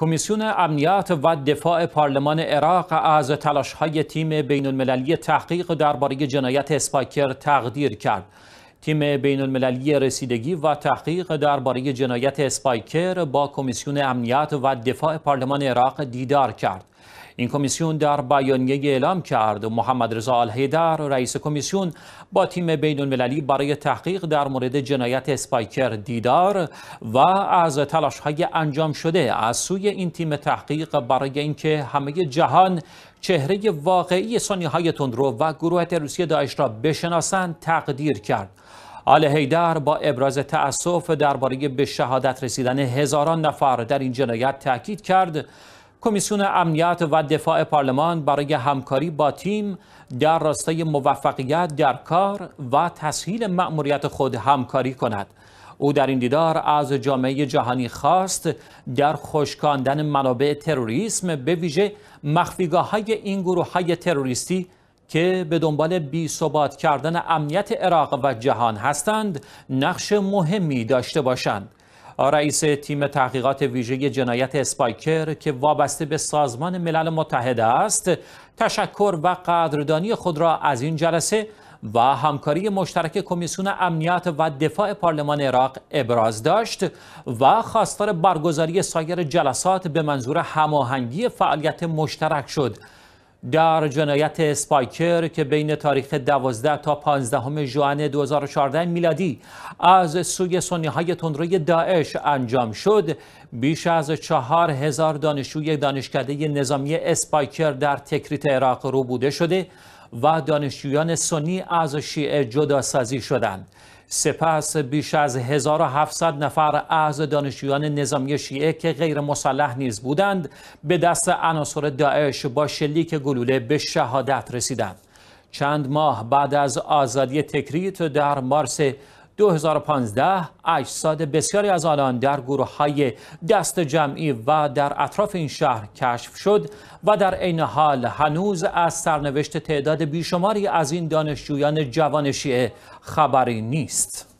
کمیسیون امنیت و دفاع پارلمان عراق از های تیم بین المللی تحقیق درباره جنایت اسپایکر تقدیر کرد. تیم بین المللی رسیدگی و تحقیق درباره جنایت اسپایکر با کمیسیون امنیت و دفاع پارلمان عراق دیدار کرد. این کمیسیون در بیانیه اعلام کرد محمد رضا الهیدر رئیس کمیسیون با تیم بین المللی برای تحقیق در مورد جنایت اسپایکر دیدار و از تلاش های انجام شده از سوی این تیم تحقیق برای اینکه همه جهان چهره واقعی سانی های تندرو و گروه روسیه داعش را بشناسند تقدیر کرد آل هیدر با ابراز تأسف درباره به شهادت رسیدن هزاران نفر در این جنایت تاکید کرد کمیسیون امنیت و دفاع پارلمان برای همکاری با تیم در راستای موفقیت در کار و تسهیل مأموریت خود همکاری کند او در این دیدار از جامعه جهانی خواست در خشکاندن منابع تروریسم به ویژه مخفیگاه های این گروه های تروریستی که به دنبال بی کردن امنیت عراق و جهان هستند نقش مهمی داشته باشند رئیس تیم تحقیقات ویژه جنایت اسپایکر که وابسته به سازمان ملل متحد است تشکر و قدردانی خود را از این جلسه و همکاری مشترک کمیسیون امنیت و دفاع پارلمان عراق ابراز داشت و خواستار برگزاری سایر جلسات به منظور هماهنگی فعالیت مشترک شد در جنایت سپایکر که بین تاریخ 12 تا 15 ژوئن 2014 میلادی از سوی سنی های تندروی داعش انجام شد بیش از چهار هزار دانشجوی دانشکده نظامی اسپایکر در تکریت عراق رو بوده شده و دانشجویان سنی از شیعه جدا سازی شدند سپس بیش از 1700 نفر از دانشجویان نظامی شیعه که غیر مسلح نیز بودند به دست عناصر داعش با شلیک گلوله به شهادت رسیدند چند ماه بعد از آزادی تکریت در مارس 2015 اجساد بسیاری از آنان در گروه های دست جمعی و در اطراف این شهر کشف شد و در عین حال هنوز از سرنوشت تعداد بیشماری از این دانشجویان جوان شیعه خبری نیست.